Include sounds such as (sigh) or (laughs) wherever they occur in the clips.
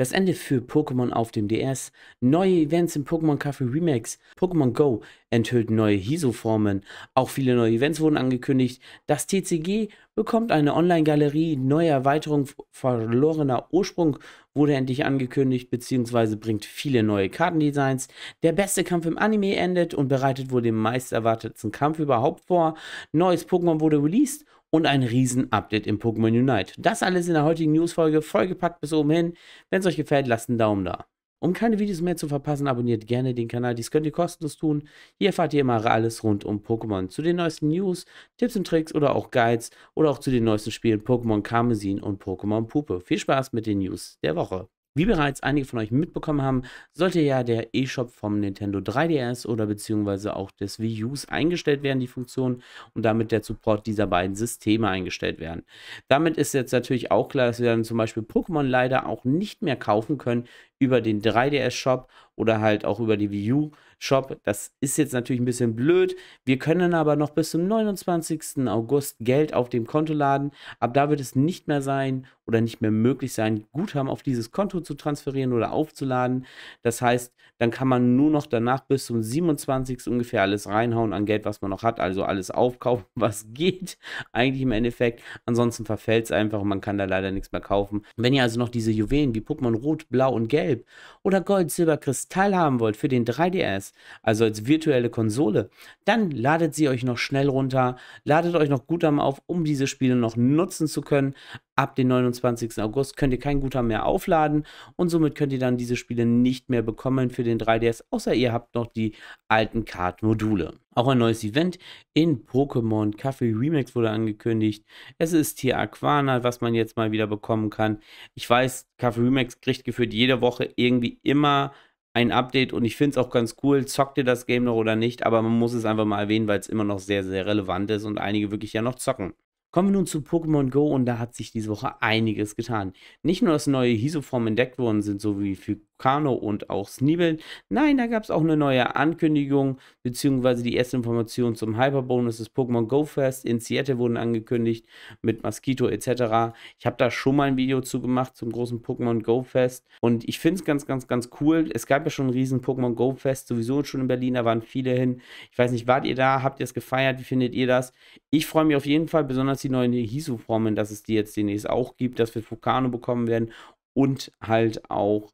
Das Ende für Pokémon auf dem DS, neue Events im Pokémon Café Remix, Pokémon Go enthüllt neue Hiso-Formen, auch viele neue Events wurden angekündigt, das TCG bekommt eine Online-Galerie, neue Erweiterung verlorener Ursprung wurde endlich angekündigt, beziehungsweise bringt viele neue Kartendesigns, der beste Kampf im Anime endet und bereitet wohl den meist erwarteten Kampf überhaupt vor, neues Pokémon wurde released und ein Riesen-Update im Pokémon Unite. Das alles in der heutigen News-Folge, vollgepackt bis oben hin. Wenn es euch gefällt, lasst einen Daumen da. Um keine Videos mehr zu verpassen, abonniert gerne den Kanal. Dies könnt ihr kostenlos tun. Hier erfahrt ihr immer alles rund um Pokémon. Zu den neuesten News, Tipps und Tricks oder auch Guides oder auch zu den neuesten Spielen Pokémon Karmesin und Pokémon Puppe. Viel Spaß mit den News der Woche. Wie bereits einige von euch mitbekommen haben, sollte ja der eShop vom Nintendo 3DS oder beziehungsweise auch des Wii Us eingestellt werden, die Funktion, und damit der Support dieser beiden Systeme eingestellt werden. Damit ist jetzt natürlich auch klar, dass wir dann zum Beispiel Pokémon leider auch nicht mehr kaufen können über den 3DS-Shop oder halt auch über die Wii U-Shop. Das ist jetzt natürlich ein bisschen blöd. Wir können aber noch bis zum 29. August Geld auf dem Konto laden. Ab da wird es nicht mehr sein oder nicht mehr möglich sein, Guthaben auf dieses Konto zu transferieren oder aufzuladen. Das heißt, dann kann man nur noch danach bis zum 27. ungefähr alles reinhauen an Geld, was man noch hat. Also alles aufkaufen, (laughs) was geht eigentlich im Endeffekt. Ansonsten verfällt es einfach und man kann da leider nichts mehr kaufen. Wenn ihr also noch diese Juwelen wie Pokémon Rot, Blau und Gelb oder Gold, Silber, Kristall haben wollt für den 3DS, also als virtuelle Konsole, dann ladet sie euch noch schnell runter, ladet euch noch Guthaben auf, um diese Spiele noch nutzen zu können ab dem 29. August könnt ihr kein Guter mehr aufladen und somit könnt ihr dann diese Spiele nicht mehr bekommen für den 3DS, außer ihr habt noch die alten Card-Module. Auch ein neues Event in Pokémon Café Remix wurde angekündigt. Es ist hier Aquana, was man jetzt mal wieder bekommen kann. Ich weiß, Café Remix kriegt geführt jede Woche irgendwie immer ein Update und ich finde es auch ganz cool, zockt ihr das Game noch oder nicht, aber man muss es einfach mal erwähnen, weil es immer noch sehr, sehr relevant ist und einige wirklich ja noch zocken. Kommen wir nun zu Pokémon Go und da hat sich diese Woche einiges getan. Nicht nur, dass neue Hisoformen entdeckt worden sind, so wie für Kano und auch Sneebel. Nein, da gab es auch eine neue Ankündigung, beziehungsweise die erste Information zum Hyperbonus des Pokémon Go Fest in Seattle wurden angekündigt mit Mosquito etc. Ich habe da schon mal ein Video zu gemacht zum großen Pokémon Go Fest und ich finde es ganz, ganz, ganz cool. Es gab ja schon ein riesen Pokémon Go Fest, sowieso schon in Berlin, da waren viele hin. Ich weiß nicht, wart ihr da? Habt ihr es gefeiert? Wie findet ihr das? Ich freue mich auf jeden Fall, besonders die neuen Hisu-Formen, dass es die jetzt demnächst auch gibt, dass wir Fukano bekommen werden und halt auch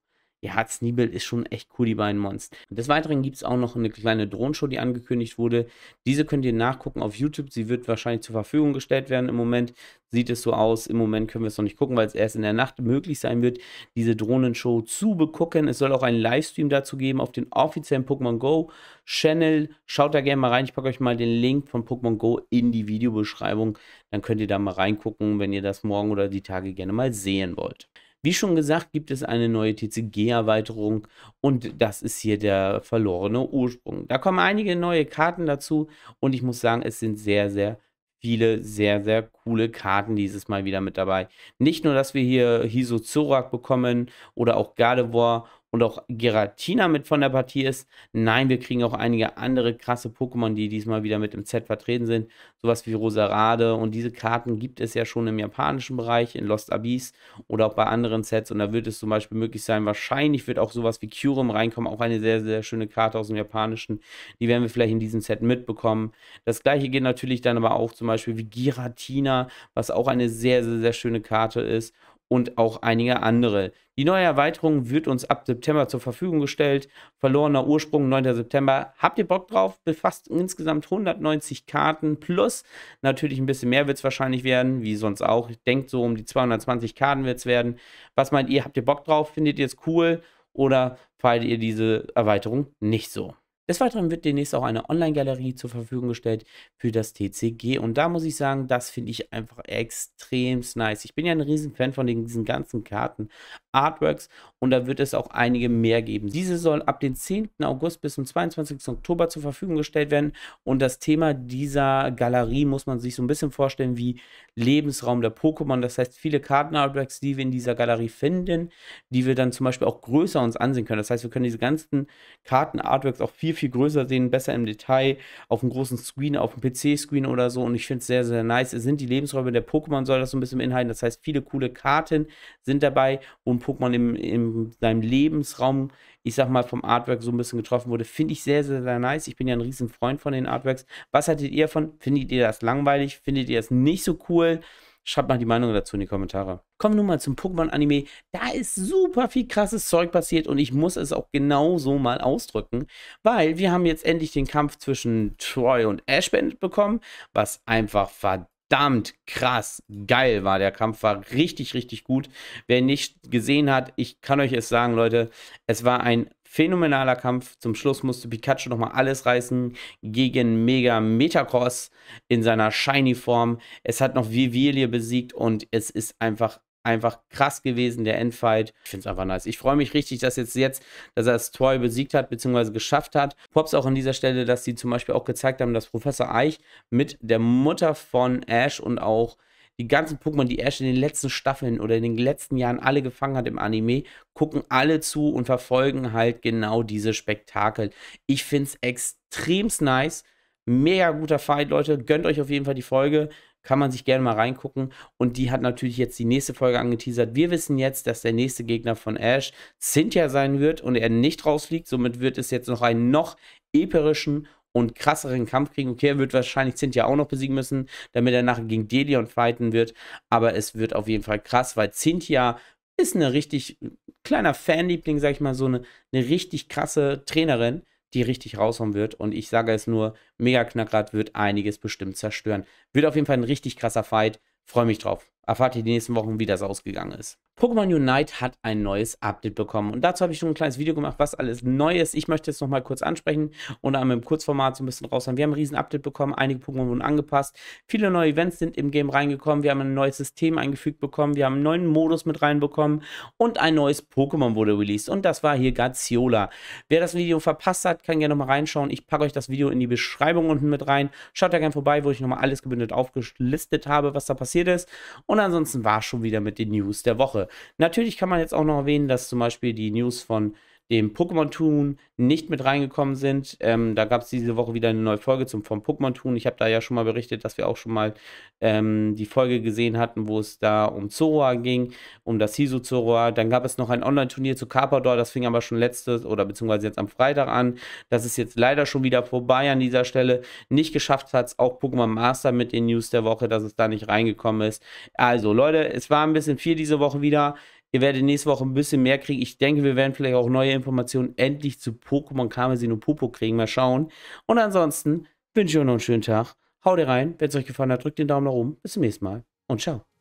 ja, Harzniebel ist schon echt cool, die beiden Monster. des Weiteren gibt es auch noch eine kleine Drohnenshow, die angekündigt wurde. Diese könnt ihr nachgucken auf YouTube. Sie wird wahrscheinlich zur Verfügung gestellt werden. Im Moment sieht es so aus. Im Moment können wir es noch nicht gucken, weil es erst in der Nacht möglich sein wird, diese Drohnenshow zu begucken. Es soll auch einen Livestream dazu geben auf den offiziellen Pokémon Go Channel. Schaut da gerne mal rein. Ich packe euch mal den Link von Pokémon Go in die Videobeschreibung. Dann könnt ihr da mal reingucken, wenn ihr das morgen oder die Tage gerne mal sehen wollt. Wie schon gesagt, gibt es eine neue TCG-Erweiterung und das ist hier der verlorene Ursprung. Da kommen einige neue Karten dazu und ich muss sagen, es sind sehr, sehr viele sehr, sehr coole Karten dieses Mal wieder mit dabei. Nicht nur, dass wir hier Zorak bekommen oder auch Gardevoir und auch Giratina mit von der Partie ist. Nein, wir kriegen auch einige andere krasse Pokémon, die diesmal wieder mit im Set vertreten sind. Sowas wie Rosarade und diese Karten gibt es ja schon im japanischen Bereich, in Lost Abyss oder auch bei anderen Sets. Und da wird es zum Beispiel möglich sein, wahrscheinlich wird auch sowas wie Kyurem reinkommen, auch eine sehr, sehr schöne Karte aus dem japanischen. Die werden wir vielleicht in diesem Set mitbekommen. Das gleiche geht natürlich dann aber auch zum Beispiel wie Giratina, was auch eine sehr, sehr, sehr schöne Karte ist und auch einige andere. Die neue Erweiterung wird uns ab September zur Verfügung gestellt. Verlorener Ursprung, 9. September. Habt ihr Bock drauf? Befasst insgesamt 190 Karten plus natürlich ein bisschen mehr wird es wahrscheinlich werden, wie sonst auch. Denkt so um die 220 Karten wird es werden. Was meint ihr? Habt ihr Bock drauf? Findet ihr es cool? Oder feiert ihr diese Erweiterung nicht so? Des Weiteren wird demnächst auch eine Online-Galerie zur Verfügung gestellt für das TCG. Und da muss ich sagen, das finde ich einfach extrem nice. Ich bin ja ein Riesenfan von diesen ganzen Karten, Artworks und da wird es auch einige mehr geben. Diese sollen ab dem 10. August bis zum 22. Oktober zur Verfügung gestellt werden. Und das Thema dieser Galerie muss man sich so ein bisschen vorstellen wie Lebensraum der Pokémon. Das heißt, viele Karten-Artworks, die wir in dieser Galerie finden, die wir dann zum Beispiel auch größer uns ansehen können. Das heißt, wir können diese ganzen Karten-Artworks auch viel viel größer sehen, besser im Detail, auf einem großen Screen, auf einem PC-Screen oder so. Und ich finde es sehr, sehr nice. Es sind die Lebensräume der Pokémon, soll das so ein bisschen beinhalten. Das heißt, viele coole Karten sind dabei, wo ein Pokémon im, in seinem Lebensraum, ich sag mal, vom Artwork so ein bisschen getroffen wurde. Finde ich sehr, sehr, sehr nice. Ich bin ja ein riesen Freund von den Artworks. Was haltet ihr davon? Findet ihr das langweilig? Findet ihr das nicht so cool? Schreibt mal die Meinung dazu in die Kommentare. Kommen wir nun mal zum Pokémon-Anime. Da ist super viel krasses Zeug passiert und ich muss es auch genau so mal ausdrücken, weil wir haben jetzt endlich den Kampf zwischen Troy und Ash beendet bekommen, was einfach verdammt verdammt krass geil war. Der Kampf war richtig, richtig gut. Wer nicht gesehen hat, ich kann euch es sagen, Leute, es war ein Phänomenaler Kampf. Zum Schluss musste Pikachu nochmal alles reißen gegen Mega Metacross in seiner Shiny-Form. Es hat noch Vivilie besiegt und es ist einfach einfach krass gewesen, der Endfight. Ich finde es einfach nice. Ich freue mich richtig, dass jetzt, jetzt, dass er das Troy besiegt hat, beziehungsweise geschafft hat. Pops auch an dieser Stelle, dass sie zum Beispiel auch gezeigt haben, dass Professor Eich mit der Mutter von Ash und auch die ganzen Pokémon, die Ash in den letzten Staffeln oder in den letzten Jahren alle gefangen hat im Anime, gucken alle zu und verfolgen halt genau diese Spektakel. Ich finde es extremst nice. Mega guter Fight, Leute. Gönnt euch auf jeden Fall die Folge. Kann man sich gerne mal reingucken. Und die hat natürlich jetzt die nächste Folge angeteasert. Wir wissen jetzt, dass der nächste Gegner von Ash Cynthia sein wird und er nicht rausfliegt. Somit wird es jetzt noch einen noch eperischen und krasseren Kampf kriegen. Okay, er wird wahrscheinlich Cynthia auch noch besiegen müssen, damit er nachher gegen Delion fighten wird. Aber es wird auf jeden Fall krass, weil Cynthia ist eine richtig kleiner Fanliebling, sag ich mal, so eine, eine richtig krasse Trainerin, die richtig raushauen wird. Und ich sage es nur, Mega Knackrad wird einiges bestimmt zerstören. Wird auf jeden Fall ein richtig krasser Fight. Freue mich drauf. Erfahrt ihr die nächsten Wochen, wie das ausgegangen ist. Pokémon Unite hat ein neues Update bekommen. Und dazu habe ich schon ein kleines Video gemacht, was alles neu ist. Ich möchte es nochmal kurz ansprechen und einmal im Kurzformat so ein bisschen raushauen. Wir haben ein riesen Update bekommen, einige Pokémon wurden angepasst. Viele neue Events sind im Game reingekommen. Wir haben ein neues System eingefügt bekommen. Wir haben einen neuen Modus mit reinbekommen. Und ein neues Pokémon wurde released. Und das war hier Gaziola. Wer das Video verpasst hat, kann gerne nochmal reinschauen. Ich packe euch das Video in die Beschreibung unten mit rein. Schaut da gerne vorbei, wo ich nochmal alles gebündelt aufgelistet habe, was da passiert ist. Und ansonsten war es schon wieder mit den News der Woche. Natürlich kann man jetzt auch noch erwähnen, dass zum Beispiel die News von dem Pokémon-Tun nicht mit reingekommen sind. Ähm, da gab es diese Woche wieder eine neue Folge zum, vom Pokémon-Tun. Ich habe da ja schon mal berichtet, dass wir auch schon mal ähm, die Folge gesehen hatten, wo es da um Zoroa ging, um das Hisu Zoroa. Dann gab es noch ein Online-Turnier zu Carpador, das fing aber schon letztes oder beziehungsweise jetzt am Freitag an. Das ist jetzt leider schon wieder vorbei an dieser Stelle. Nicht geschafft hat es auch Pokémon Master mit den News der Woche, dass es da nicht reingekommen ist. Also Leute, es war ein bisschen viel diese Woche wieder. Ihr werdet nächste Woche ein bisschen mehr kriegen. Ich denke, wir werden vielleicht auch neue Informationen endlich zu Pokémon Kamesino Popo kriegen. Mal schauen. Und ansonsten wünsche ich euch noch einen schönen Tag. Haut rein. Wenn es euch gefallen hat, drückt den Daumen nach oben. Bis zum nächsten Mal und ciao.